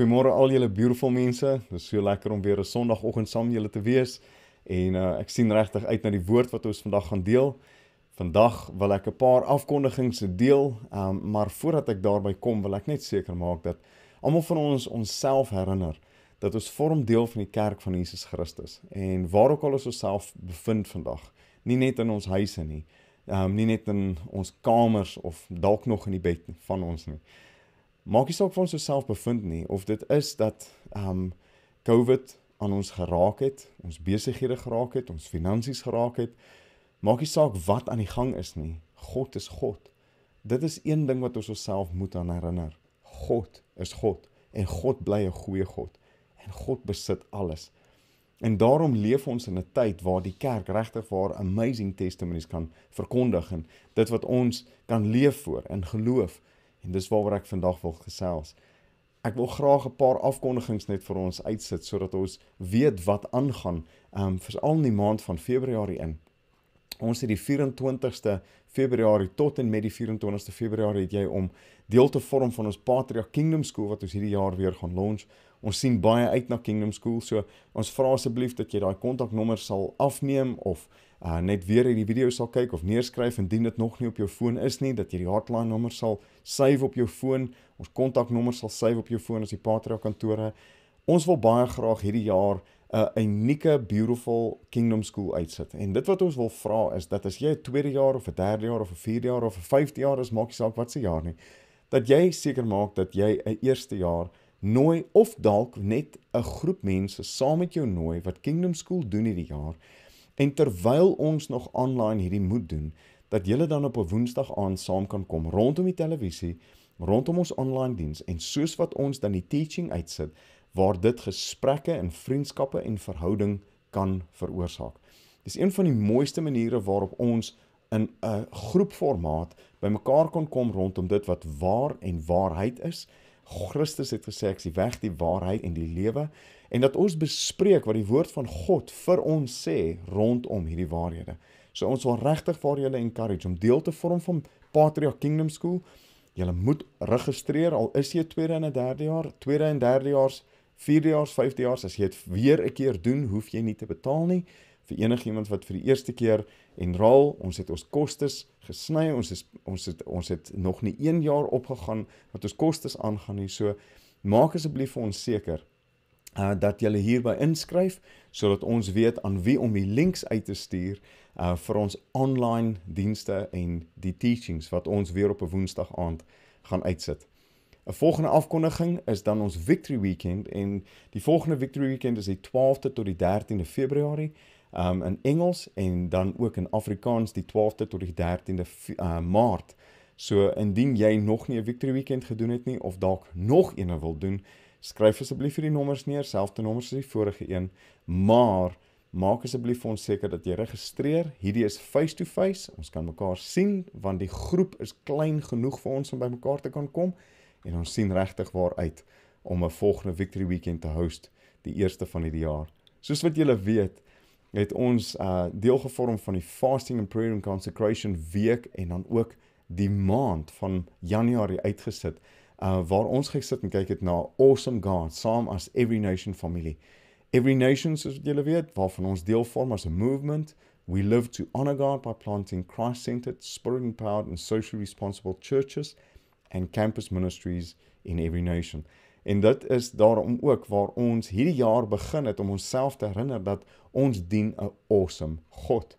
Goeiemôre al julle beautiful mense. Dit is so lekker om weer 'n Sondagoggend saam met julle te wees en uh, ek sien regtig uit na die woord wat ons vandag gaan deel. Vandag wil ek 'n paar afkondigings deel, um, maar voordat ek daarby kom, wil ek net seker maak dat almal van ons onsself herinner dat ons vorm deel van die kerk van Jesus Christus. En waar ook al ons osself bevind vandag, nie net in ons huise nie, um, nie net in ons kamers of dalk nog in die bed van ons nie maak nie saak of ons osself bevind nie of dit is dat um COVID aan ons geraak het, ons besighede geraak het, ons finansies geraak het. Maak nie saak wat aan die gang is nie. God is God. Dit is een ding wat ons osself moet aan herinner. God is God en God bly 'n goeie God en God besit alles. En daarom leef ons in 'n tyd waar die kerk regtig waar amazing testimonies kan verkondig en dit wat ons kan leef voor in geloof. En dis waaroor ek vandag wil gesels. Ek wil graag 'n paar afkondigings net vir ons uitsit sodat ons weet wat aangaan, ehm um, veral in die maand van Februarie in. Ons het die 24ste Februarie tot en met die 24ste Februarie het jy om deel te vorm van ons Patria Kingdom School wat ons hierdie jaar weer gaan launch. Ons sien baie uit na Kingdom School, so ons vra asseblief dat jy daai kontaknommer sal afneem of uh, net weer hierdie video sal kyk of neerskryf indien dit nog nie op jou foon is nie, dat jy die hotline nommer sal save op jou foon. Ons kontaknommer sal save op jou foon as die Patria kantore. Ons wil baie graag hierdie jaar 'n unieke beautiful kingdom school uitsit. En dit wat ons wil vra is dat as jy 'n tweede jaar of 'n derde jaar of 'n vierde jaar of 'n vyfde jaar is, maak nie saak wat se jaar nie, dat jy seker maak dat jy 'n eerste jaar nooi of dalk net 'n groep mense saam met jou nooi wat kingdom school doen hierdie jaar. En terwyl ons nog online hierdie moet doen, dat julle dan op 'n Woensdag aand saam kan kom rondom die televisie, rondom ons online diens en soos wat ons dan die teaching uitsit waar dit gesprekke en vriendskappe en verhouding kan veroorsaak. Dis een van die mooiste maniere waarop ons in 'n groepformaat bymekaar kan kom rondom dit wat waar en waarheid is. Christus het gesê ek is die weg, die waarheid en die lewe en dat ons bespreek wat die woord van God vir ons sê rondom hierdie waarhede. So ons wil regtig vir julle encourage om deel te vorm van Patria Kingdom School. Julle moet registreer al is jy 2de en 3de jaar, 2de en 3de jaars, 4de jaars, 5de jaars as jy dit weer 'n keer doen, hoef jy nie te betaal nie vir enigiemand wat vir die eerste keer enrol. Ons het ons kostes gesny. Ons is ons het ons het nog nie 1 jaar opgegaan wat ons kostes aangaan nie. So maak asseblief vir ons seker uh dat jy hierby inskryf sodat ons weet aan wie om die links uit te stuur uh vir ons online dienste en die teachings wat ons weer op 'n Woensdag aand gaan uitsit. 'n Volgende afkondiging is dan ons Victory Weekend en die volgende Victory Weekend is die 12de tot die 13de Februarie um in Engels en dan ook in Afrikaans die 12de tot die 13de uh, Maart. So indien jy nog nie 'n Victory Weekend gedoen het nie of dalk nog een wil doen skryf asseblief hierdie nommers neer, selfde nommers as die vorige een, maar maak asseblief ons seker dat jy registreer. Hierdie is face to face. Ons kan mekaar sien want die groep is klein genoeg vir ons om by mekaar te kan kom en ons sien regtig waar uit om 'n volgende Victory Weekend te host die eerste van hierdie jaar. Soos wat julle weet, het ons uh deel gevorm van die Fasting and Prayer and Consecration week en dan ook die maand van Januarie uitgesit uh waar ons gesit en kyk het na Awesome God saam as Every Nation familie. Every Nation soos wat julle weet, waarvan ons deel vorm as 'n movement, we live to honor God by planting Christ-centered, spirit-empowered and socially responsible churches and campus ministries in every nation. En dit is daarom ook waar ons hierdie jaar begin het om onsself te herinner dat ons dien 'n awesome God.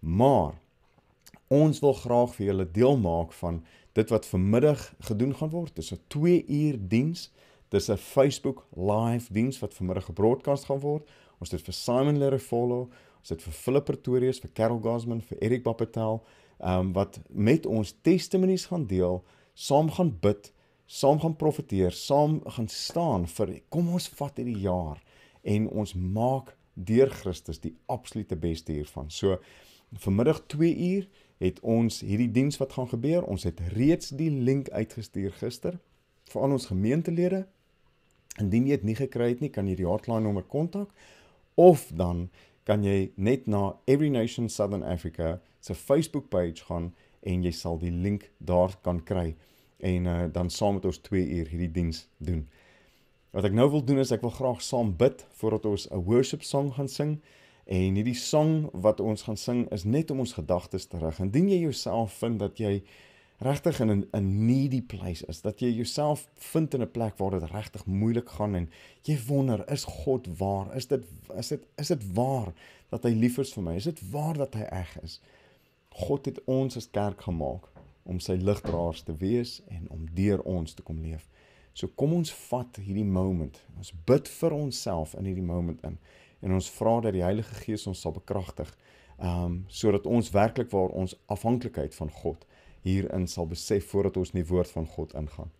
Maar ons wil graag vir julle deel maak van dit wat vanmiddag gedoen gaan word, dis 'n 2 uur diens, dis 'n Facebook live diens wat vanmiddag gebroadcast gaan word. Ons het vir Simon Lerre follow, ons het vir Philip Pretorius, vir Carol Gasman, vir Eric Bapatel, ehm um, wat met ons testimonies gaan deel, saam gaan bid, saam gaan profeteer, saam gaan staan vir kom ons vat hierdie jaar en ons maak deur Christus die absolute beste hiervan. So vanmiddag 2 uur het ons hierdie diens wat gaan gebeur. Ons het reeds die link uitgestuur gister vir al ons gemeentelede. Indien jy dit nie gekry het nie, kan jy die hotline nommer kontak of dan kan jy net na Every Nation Southern Africa se Facebook page gaan en jy sal die link daar kan kry en uh, dan saam met ons 2 uur hierdie diens doen. Wat ek nou wil doen is ek wil graag saam bid voordat ons 'n worship song gaan sing. En hierdie sang wat ons gaan sing is net om ons gedagtes te rig. Indien jy jouself vind dat jy regtig in 'n 'n needy place is, dat jy jouself vind in 'n plek waar dit regtig moeilik gaan en jy wonder, is God waar? Is dit is dit is dit waar dat hy lief is vir my? Is dit waar dat hy reg is? God het ons as kerk gemaak om sy ligdraers te wees en om deur ons te kom leef. So kom ons vat hierdie moment. Ons bid vir onsself in hierdie moment in en ons vra dat die Heilige Gees ons sal bekragtig um sodat ons werklik waar ons afhanklikheid van God hierin sal besef voordat ons in die woord van God ingaan.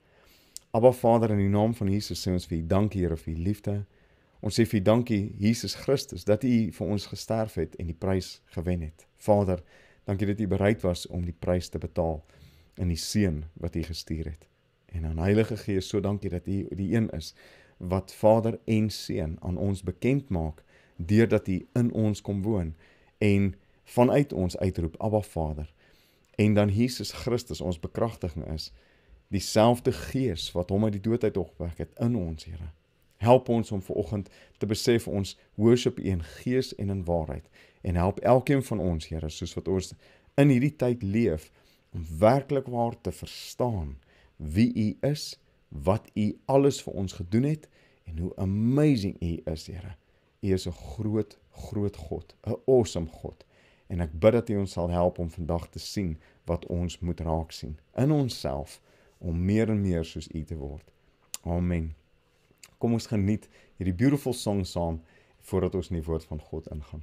Abba Vader in die naam van Jesus sê ons vir U dankie Here vir U liefde. Ons sê vir U dankie Jesus Christus dat U vir ons gesterf het en die prys gewen het. Vader, dankie dat U bereid was om die prys te betaal in die seun wat U gestuur het. En aan Heilige Gees, so dankie dat U die een is wat Vader en Seun aan ons bekend maak deurdat hy in ons kom woon en vanuit ons uitroep Abba Vader. En dan Jesus Christus ons bekragtiging is, dieselfde Gees wat hom uit die dood uit opwek het in ons, Here. Help ons om vanoggend te besef ons worship in Gees en in waarheid en help elkeen van ons, Here, soos wat ons in hierdie tyd leef, om werklik waar te verstaan wie U is, wat U alles vir ons gedoen het en hoe amazing U is, Here. U is 'n groot groot God, 'n awesome God. En ek bid dat U ons sal help om vandag te sien wat ons moet raak sien in onsself om meer en meer soos U te word. Amen. Kom ons geniet hierdie beautiful song saam voordat ons in die woord van God ingaan.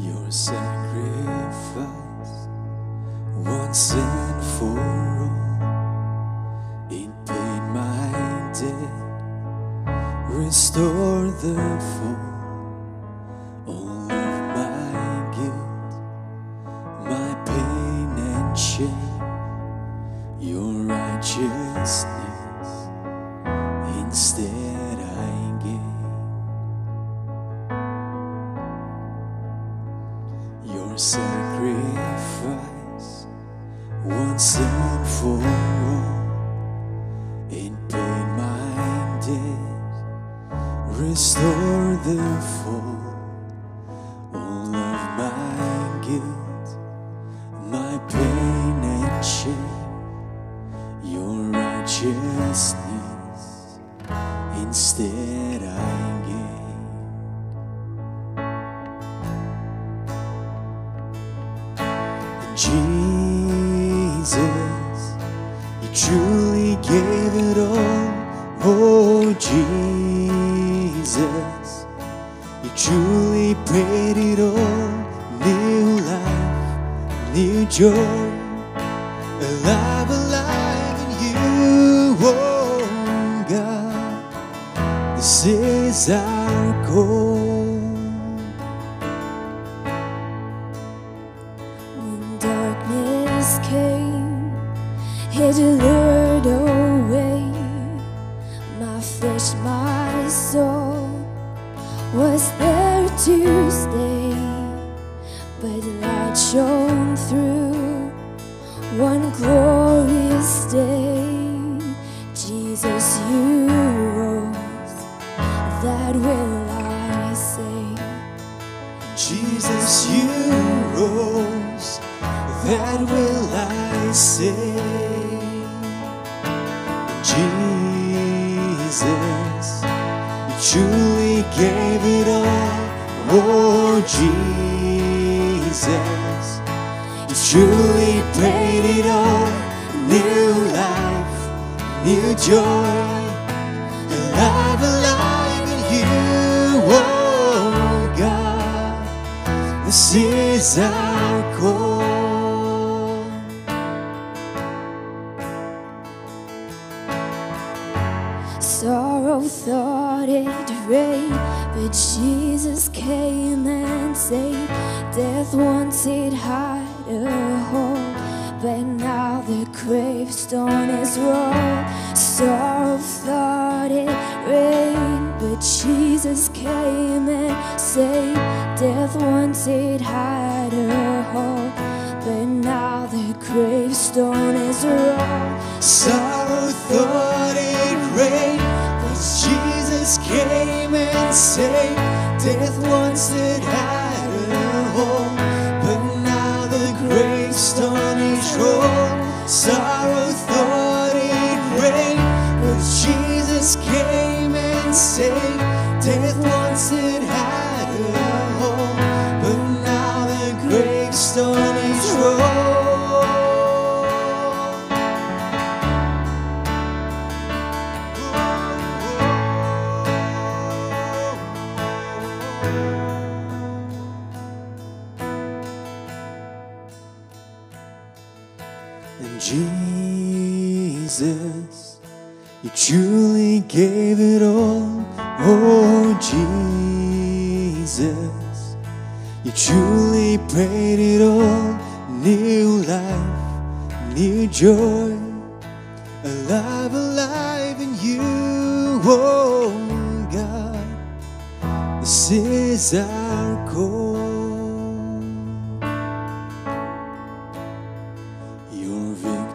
Your sacrifice once in restore the full all of my guilt, my pain and shame, your righteousness instead I gain your sacrifice once. Sorrow thought it rain, but Jesus came and saved. Death wanted high.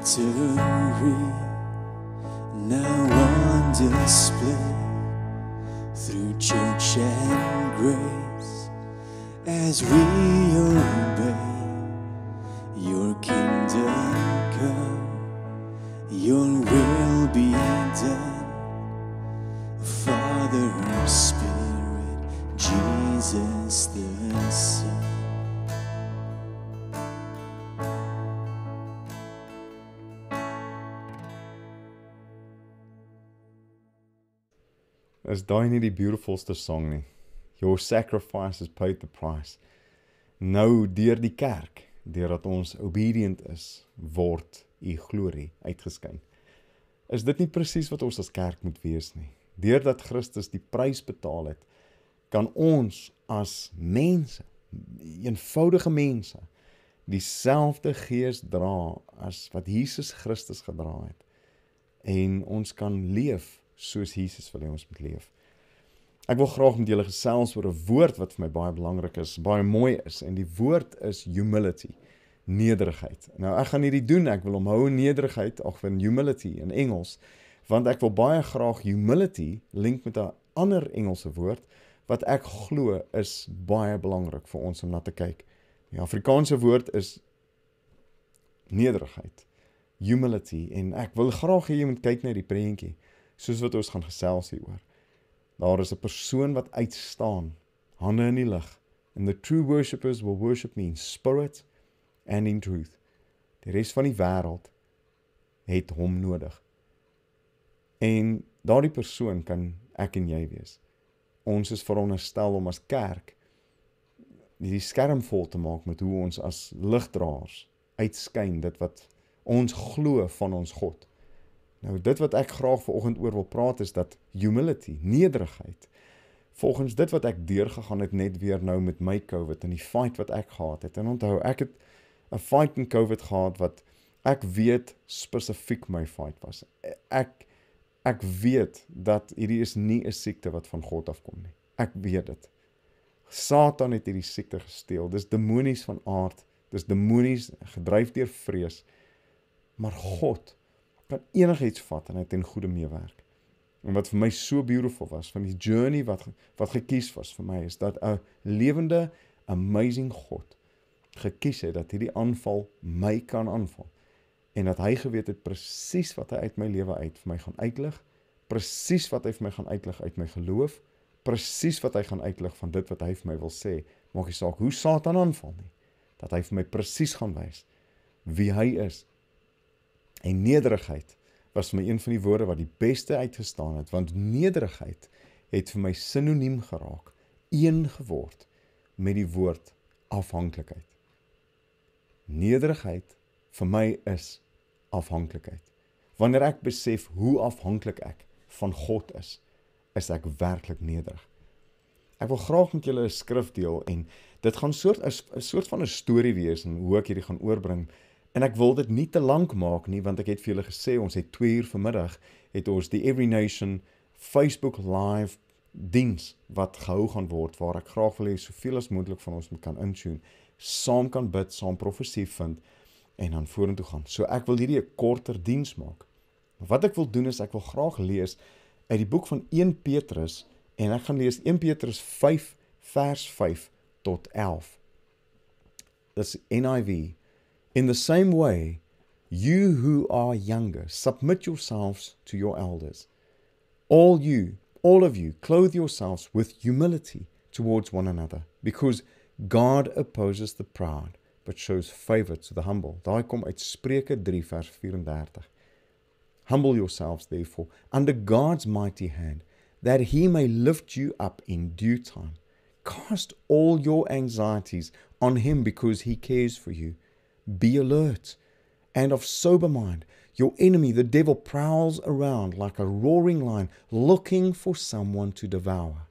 victory now on display through church and grace as we obey. daai nie die beautifulste sang nie. Your sacrifice has paid the price. Nou deur die kerk, deurdat ons obedient is, word u glorie uitgeskyn. Is dit nie presies wat ons as kerk moet wees nie? Deurdat Christus die prys betaal het, kan ons as mense, eenvoudige mense, dieselfde gees dra as wat Jesus Christus gedra het en ons kan leef soos Jesus wil hê ons moet leef. Ek wil graag met julle gesels oor 'n woord wat vir my baie belangrik is, baie mooi is en die woord is humility, nederigheid. Nou ek gaan hierdie doen, ek wil hom hou nederigheid, ag van humility in Engels, want ek wil baie graag humility link met 'n ander Engelse woord wat ek glo is baie belangrik vir ons om na te kyk. Die Afrikaanse woord is nederigheid, humility en ek wil graag hê jy moet kyk na die prentjie soos wat ons gaan gesels hieroor. Daar is 'n persoon wat uitstaan, hande in die lig. And the true worshipers will worship me in spirit and in truth. Die res van die wêreld het hom nodig. En daardie persoon kan ek en jy wees. Ons is veronderstel om as kerk hierdie skerm vol te maak met hoe ons as ligdraers uitskyn dit wat ons glo van ons God. Nou dit wat ek graag vanoggend oor wil praat is dat humility, nederigheid. Volgens dit wat ek deurgegaan het net weer nou met my COVID en die fight wat ek gehad het. En onthou, ek het 'n fight in COVID gehad wat ek weet spesifiek my fight was. Ek ek weet dat hierdie is nie 'n siekte wat van God afkom nie. Ek weet dit. Satan het hierdie siekte gesteel. Dis demonies van aard. Dis demonies gedryf deur vrees. Maar God kan enigiets vat en dit ten goeie meewerk. En wat vir my so beautiful was van die journey wat wat gekies was vir my is dat 'n lewende amazing God gekies het dat hierdie aanval my kan aanval en dat hy geweet het presies wat hy uit my lewe uit vir my gaan uitlig, presies wat hy vir my gaan uitlig uit my geloof, presies wat hy gaan uitlig van dit wat hy vir my wil sê, maak nie saak hoe Satan aanval nie, dat hy vir my presies gaan wys wie hy is En nederigheid was vir my een van die woorde wat die beste uitgestaan het, want nederigheid het vir my sinoniem geraak, een geword met die woord afhanklikheid. Nederigheid vir my is afhanklikheid. Wanneer ek besef hoe afhanklik ek van God is, is ek werklik nederig. Ek wil graag met julle 'n skrif deel en dit gaan soort 'n soort van 'n storie wees en hoe ek hierdie gaan oorbring En ek wil dit nie te lank maak nie want ek het vir julle gesê ons het 2 uur vanmiddag het ons die Every Nation Facebook Live diens wat gehou gaan word waar ek graag wil hê soveel as moontlik van ons kan intune, saam kan bid, saam profesie vind en dan vorentoe gaan. So ek wil hierdie 'n korter diens maak. Wat ek wil doen is ek wil graag lees uit die boek van 1 Petrus en ek gaan lees 1 Petrus 5 vers 5 tot 11. Dis NIV In the same way, you who are younger, submit yourselves to your elders. All you, all of you, clothe yourselves with humility towards one another, because God opposes the proud, but shows favor to the humble. Daai kom uit Spreuke 3 vers 34. Humble yourselves therefore under God's mighty hand, that he may lift you up in due time. Cast all your anxieties on him because he cares for you. Be alert and of sober mind. Your enemy, the devil, prowls around like a roaring lion looking for someone to devour.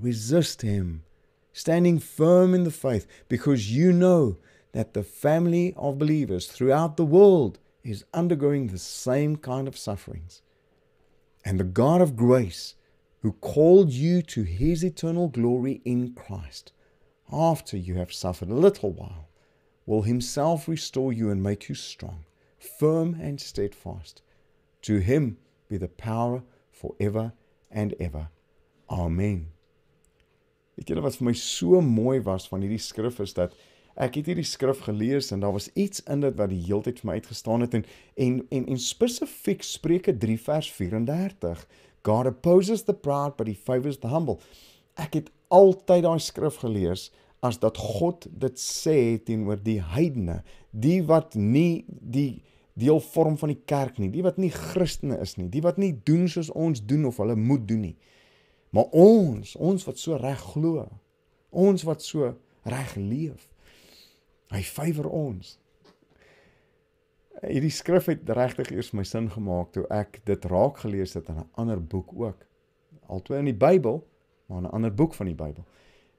Resist him, standing firm in the faith, because you know that the family of believers throughout the world is undergoing the same kind of sufferings. And the God of grace, who called you to his eternal glory in Christ, after you have suffered a little while, will himself restore you and make you strong, firm and steadfast. To him be the power forever and ever. Amen. Ek het wat vir my so mooi was van hierdie skrif is dat ek het hierdie skrif gelees en daar was iets in dit wat die heeltyd vir my uitgestaan het en en en, en spesifiek Spreuke 3 vers 34 God opposes the proud but he favors the humble. Ek het altyd daai skrif gelees as dat God dit sê teenoor die heidene, die wat nie die deel vorm van die kerk nie, die wat nie Christene is nie, die wat nie doen soos ons doen of hulle moet doen nie. Maar ons, ons wat so reg glo, ons wat so reg leef. Hy favor ons. Hierdie skrif het regtig eers my sin gemaak toe ek dit raak gelees het in 'n ander boek ook. Altoe in die Bybel, maar in 'n ander boek van die Bybel.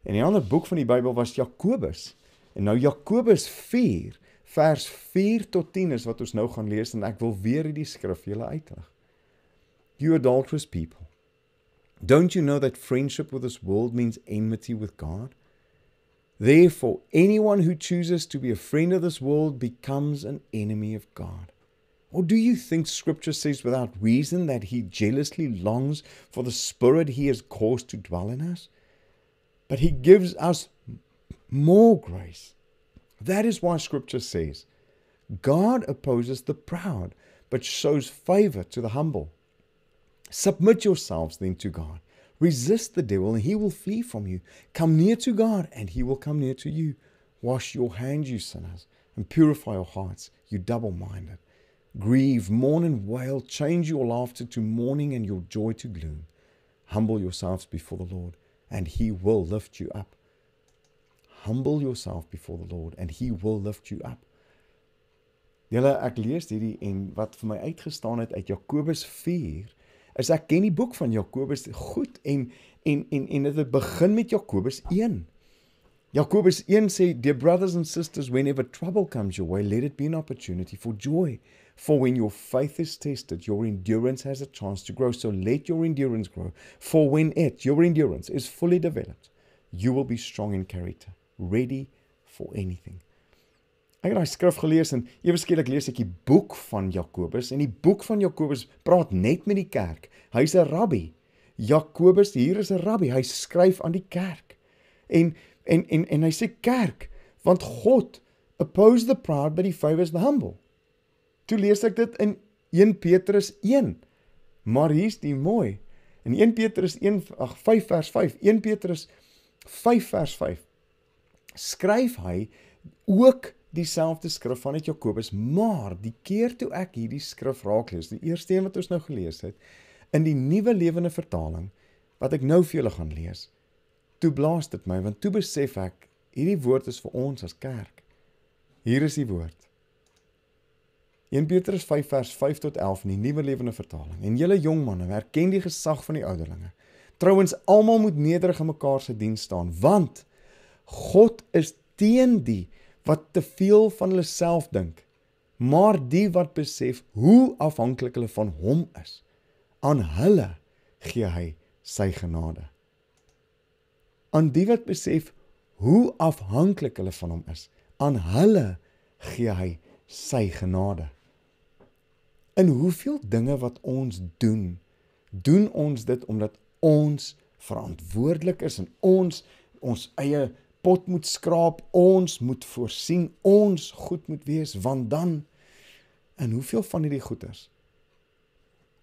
En 'n ander boek van die Bybel was Jakobus. En nou Jakobus 4 vers 4 tot 10 is wat ons nou gaan lees en ek wil weer hierdie skrif julle uitlig. You adulterous people, don't you know that friendship with this world means enmity with God? Therefore, anyone who chooses to be a friend of this world becomes an enemy of God. Or do you think Scripture says without reason that he jealously longs for the Spirit he has caused to dwell in us? but He gives us more grace. That is why Scripture says, God opposes the proud, but shows favor to the humble. Submit yourselves then to God. Resist the devil, and he will flee from you. Come near to God, and he will come near to you. Wash your hands, you sinners, and purify your hearts, you double minded. Grieve, mourn, and wail. Change your laughter to mourning and your joy to gloom. Humble yourselves before the Lord, and he will lift you up. Humble yourself before the Lord and he will lift you up. Julle ek lees hierdie en wat vir my uitgestaan het uit Jakobus 4 is ek ken die boek van Jakobus goed en en en en dit het begin met Jakobus 1. Jakobus 1 sê the brothers and sisters whenever trouble comes your way let it be an opportunity for joy. For when your faith is tested, your endurance has a chance to grow. So let your endurance grow. For when it, your endurance, is fully developed, you will be strong in character, ready for anything. Ek het daai skrif gelees en ewe skielik lees ek die boek van Jakobus en die boek van Jakobus praat net met die kerk. Hy's 'n rabbi. Jakobus hier is 'n rabbi. Hy skryf aan die kerk. En en en en hy sê kerk, want God oppose the proud but he favors the humble. Toe lees ek dit in 1 Petrus 1. Maar hier's die mooi. In 1 Petrus 1 ag 5 vers 5. 1 Petrus 5 vers 5. Skryf hy ook dieselfde skrif van uit Jakobus, maar die keer toe ek hierdie skrif raak lees, die eerste een wat ons nou gelees het in die nuwe lewende vertaling wat ek nou vir julle gaan lees. Toe blaas dit my want toe besef ek hierdie woord is vir ons as kerk. Hier is die woord. 1 Petrus 5 vers 5 tot 11 in die Nuwe Lewende Vertaling. En julle jong manne, erken die gesag van die ouderlinge. Trouwens, almal moet nederig in mekaar se diens staan, want God is teen die wat te veel van hulle self dink, maar die wat besef hoe afhanklik hulle van Hom is, aan hulle gee Hy sy genade. Aan die wat besef hoe afhanklik hulle van Hom is, aan hulle gee Hy sy genade. In hoeveel dinge wat ons doen, doen ons dit omdat ons verantwoordelik is en ons ons eie pot moet skraap, ons moet voorsien, ons goed moet wees want dan in hoeveel van hierdie goeders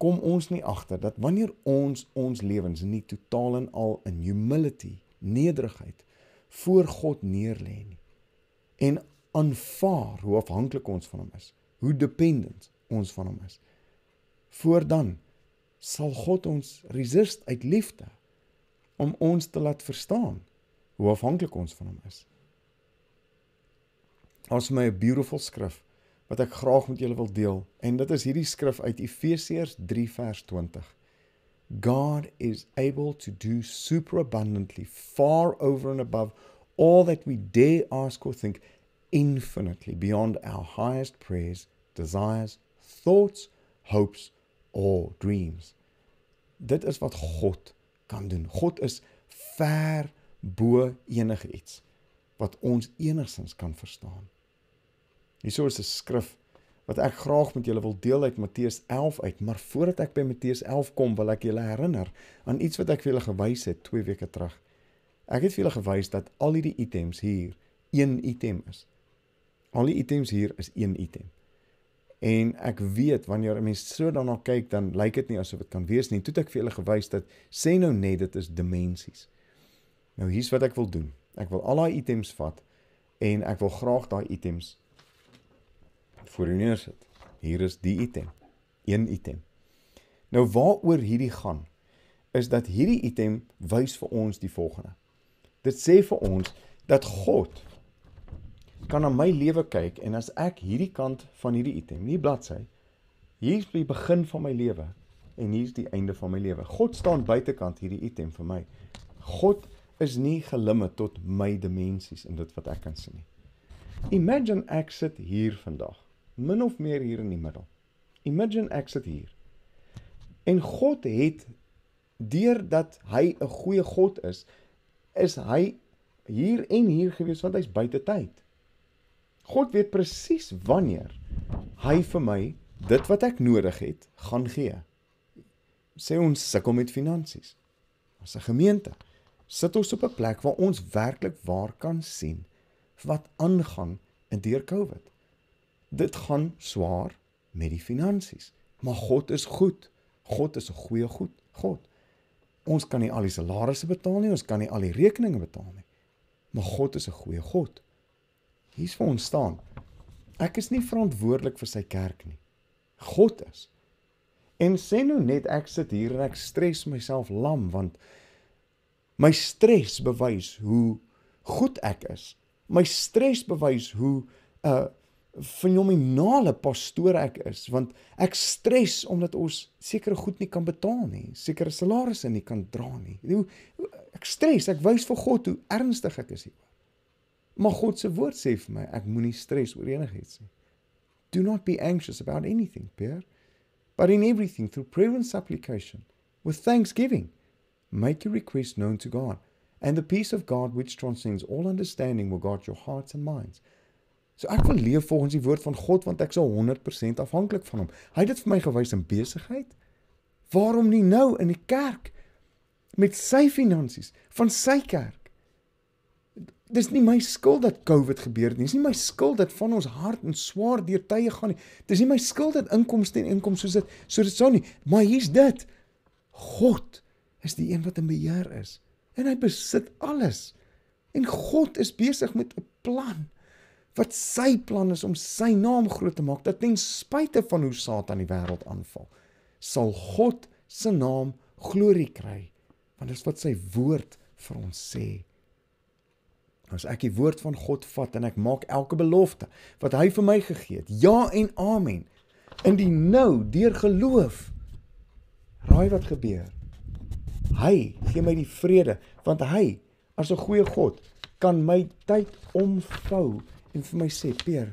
kom ons nie agter dat wanneer ons ons lewens nie totaal en al in humility, nederigheid voor God neerlê nie en aanvaar hoe afhanklik ons van hom is, hoe dependent ons van hom is. Voordan sal God ons resist uit liefde om ons te laat verstaan hoe afhanklik ons van hom is. Ons het my 'n beautiful skrif wat ek graag met julle wil deel en dit is hierdie skrif uit Efesiërs 3 vers 20. God is able to do superabundantly far over and above all that we dare ask or think infinitely beyond our highest prayers, desires thoughts, hopes or dreams. Dit is wat God kan doen. God is ver bo enigiets wat ons enigsins kan verstaan. Hierso is 'n skrif wat ek graag met julle wil deel uit Matteus 11 uit, maar voordat ek by Matteus 11 kom, wil ek julle herinner aan iets wat ek vir julle gewys het 2 weke terug. Ek het vir julle gewys dat al hierdie items hier een item is. Al die items hier is een item en ek weet wanneer 'n mens so daarna kyk dan lyk dit nie asof dit kan wees nie. Toe ek vir julle gewys dat sê nou net dit is dimensies. Nou hier's wat ek wil doen. Ek wil al daai items vat en ek wil graag daai items voor u neersit. Hier is die item. Een item. Nou waaroor hierdie gaan is dat hierdie item wys vir ons die volgende. Dit sê vir ons dat God kan na my lewe kyk en as ek hierdie kant van hierdie item, nie bladsy, hier's die begin van my lewe en hier's die einde van my lewe. God staan buitekant hierdie item vir my. God is nie gelimiteerd tot my dimensies in dit wat ek kan sien nie. Imagine ek sit hier vandag, min of meer hier in die middel. Imagine ek sit hier. En God het deurdat hy 'n goeie God is, is hy hier en hier gewees want hy's buite tyd. God weet presies wanneer hy vir my dit wat ek nodig het gaan gee. Sê ons sukkel met finansies. As 'n gemeente sit ons op 'n plek waar ons werklik waar kan sien wat aangaan in deur COVID. Dit gaan swaar met die finansies, maar God is goed. God is 'n goeie goed, God. Ons kan nie al die salarisse betaal nie, ons kan nie al die rekeninge betaal nie. Maar God is 'n goeie God hier's vir ons staan. Ek is nie verantwoordelik vir sy kerk nie. God is. En sê nou net ek sit hier en ek stres myself lam want my stres bewys hoe goed ek is. My stres bewys hoe 'n uh, fenominale pastoor ek is want ek stres omdat ons sekere goed nie kan betaal nie, sekere salarisse nie kan dra nie. Ek stres, ek wys vir God hoe ernstig ek is hier. Maar God se woord sê vir my, ek moenie stres oor enigiets nie. Do not be anxious about anything, Pierre, but in everything through prayer and supplication with thanksgiving make your requests known to God, and the peace of God which transcends all understanding will guard your hearts and minds. So ek wil leef volgens die woord van God want ek is 100% afhanklik van hom. Hy het dit vir my gewys in besigheid. Waarom nie nou in die kerk met sy finansies van sy kerk dis nie my skuld dat COVID gebeur het nie. Dis nie my skuld dat van ons hart en swaar deur tye gaan nie. Dis nie my skuld dat inkomste en inkomste soos dit so dit sou nie. Maar hier's dit. God is die een wat in beheer is en hy besit alles. En God is besig met 'n plan wat sy plan is om sy naam groot te maak dat ten spyte van hoe Satan die wêreld aanval, sal God se naam glorie kry want dit is wat sy woord vir ons sê. As ek die woord van God vat en ek maak elke belofte wat hy vir my gegee het, ja en amen. In die nou deur geloof. Raai wat gebeur? Hy gee my die vrede want hy as 'n goeie God kan my tyd omvou en vir my sê, "Peer,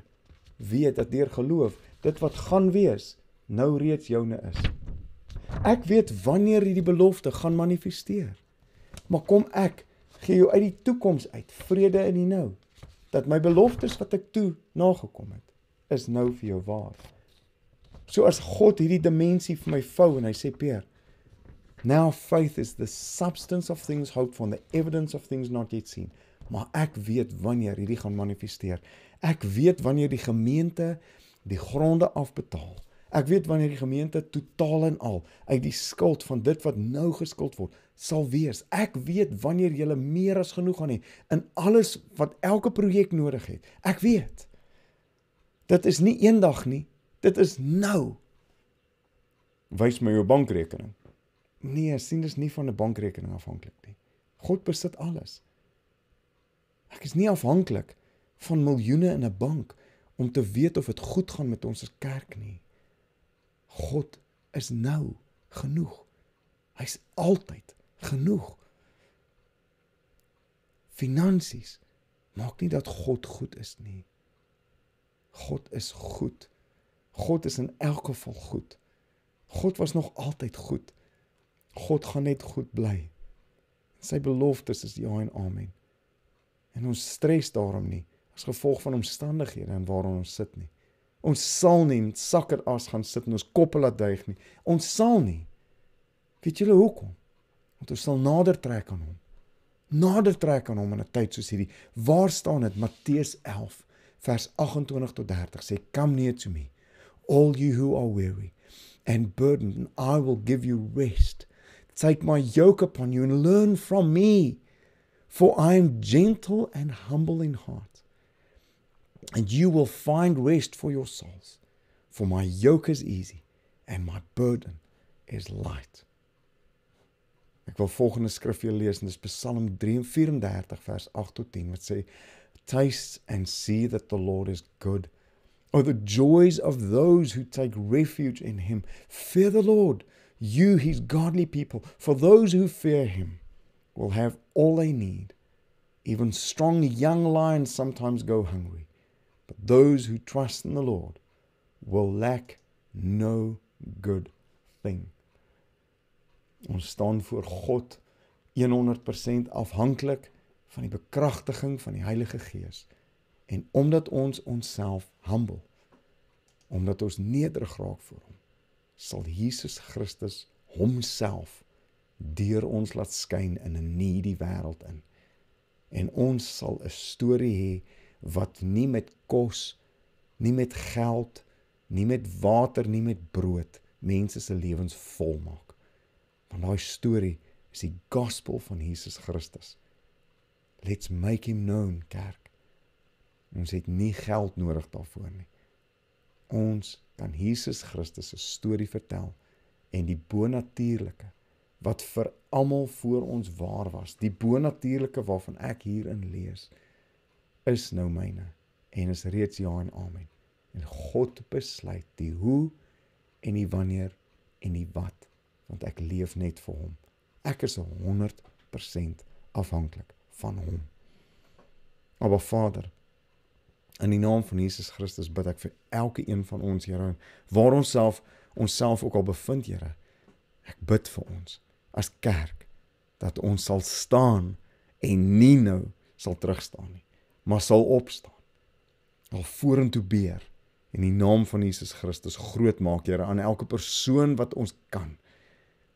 weet dat deur geloof dit wat gaan wees nou reeds joune is." Ek weet wanneer hierdie belofte gaan manifesteer. Maar kom ek gee jou uit die toekoms uit vrede in die nou dat my beloftes wat ek toe nagekom het is nou vir jou waar. So as God hierdie dimensie vir my vou en hy sê Peer Now faith is the substance of things hoped for and the evidence of things not yet seen. Maar ek weet wanneer hierdie gaan manifesteer. Ek weet wanneer die gemeente die gronde afbetaal. Ek weet wanneer die gemeente totaal en al uit die skuld van dit wat nou geskuld word sal wees. Ek weet wanneer jy meer as genoeg gaan hê in alles wat elke projek nodig het. Ek weet. Dit is nie eendag nie, dit is nou. Wys my jou bankrekening. Nee, sien dis nie van 'n bankrekening afhanklik nie. God besit alles. Ek is nie afhanklik van miljoene in 'n bank om te weet of dit goed gaan met ons kerk nie. God is nou genoeg. Hy's altyd genoeg. Finansies maak nie dat God goed is nie. God is goed. God is in elk geval goed. God was nog altyd goed. God gaan net goed bly. Sy beloftes is ja en amen. En ons stres daarom nie as gevolg van omstandighede in waaronder ons sit nie. Ons sal nie sakker as gaan sit en ons koppe laat duig nie. Ons sal nie. Weet julle hoekom? Want ons sal nader trek aan hom. Nader trek aan hom in 'n tyd soos hierdie. Waar staan dit? Matteus 11 vers 28 tot 30 sê: "Come near to me, all you who are weary and burdened, and I will give you rest. Take my yoke upon you and learn from me, for I am gentle and humble in heart." and you will find rest for your souls. For my yoke is easy and my burden is light. Ek wil volgende skrif vir julle lees en dis Psalm 34 vers 8 tot 10 wat sê taste and see that the Lord is good. Oh the joys of those who take refuge in him. Fear the Lord, you his godly people, for those who fear him will have all they need. Even strong young lions sometimes go hungry. But those who trust in the Lord will lack no good thing. Ons staan voor God 100% afhanklik van die bekragtiging van die Heilige Gees. En omdat ons onsself humble, omdat ons nederig raak voor hom, sal Jesus Christus homself deur ons laat skyn in 'n needy wêreld in. En ons sal 'n storie hê wat nie met kos, nie met geld, nie met water, nie met brood mense se lewens volmaak. Want daai storie is die gospel van Jesus Christus. Let's make him known, kerk. Ons het nie geld nodig daarvoor nie. Ons kan Jesus Christus se storie vertel en die bonatuurlike wat vir almal voor ons waar was, die bonatuurlike waarvan ek hierin lees is nou myne en is reeds ja en amen. En God besluit die hoe en die wanneer en die wat want ek leef net vir hom. Ek is 100% afhanklik van hom. Aba Vader, in die naam van Jesus Christus bid ek vir elke een van ons, Here, waar ons self onsself ook al bevind, Here. Ek bid vir ons as kerk dat ons sal staan en nie nou sal terugstaan nie maar sal opstaan. Al vorentoe beer en die naam van Jesus Christus groot maak, Here, aan elke persoon wat ons kan.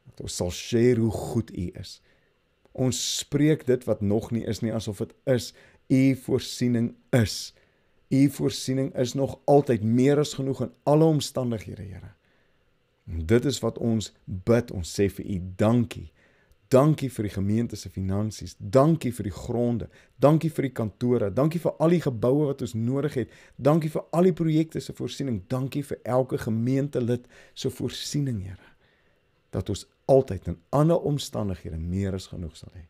Dat ons sal share hoe goed U is. Ons spreek dit wat nog nie is nie asof dit is. U voorsiening is. U voorsiening is nog altyd meer as genoeg in alle omstandighede, Here. En dit is wat ons bid, ons sê vir U dankie Dankie vir die gemeente se finansies. Dankie vir die gronde. Dankie vir die kantore. Dankie vir al die geboue wat ons nodig het. Dankie vir al die projekte se voorsiening. Dankie vir elke gemeentelid se voorsiening, Here. Dat ons altyd in alle omstandighede meer as genoeg sal hê.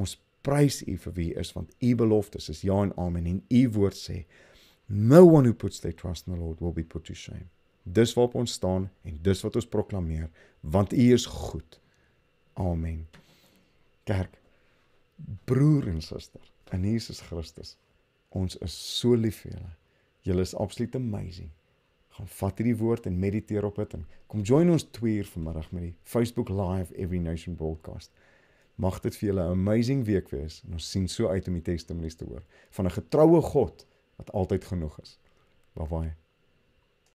Ons prys U vir wie U is, want U beloftes is ja en amen en U woord sê, "No one who puts their trust in the Lord will be put to shame." Dis waarop ons staan en dis wat ons proklameer, want U is goed. Amen. Kerk, broer en suster in Jesus Christus, ons is so lief vir julle. Julle is absoluut amazing. Gaan vat hierdie woord en mediteer op dit en kom join ons 2 uur vanmiddag met die Facebook Live Every Nation broadcast. Mag dit vir julle 'n amazing week wees en ons sien so uit om die testimonies te hoor van 'n getroue God wat altyd genoeg is. Baie baie.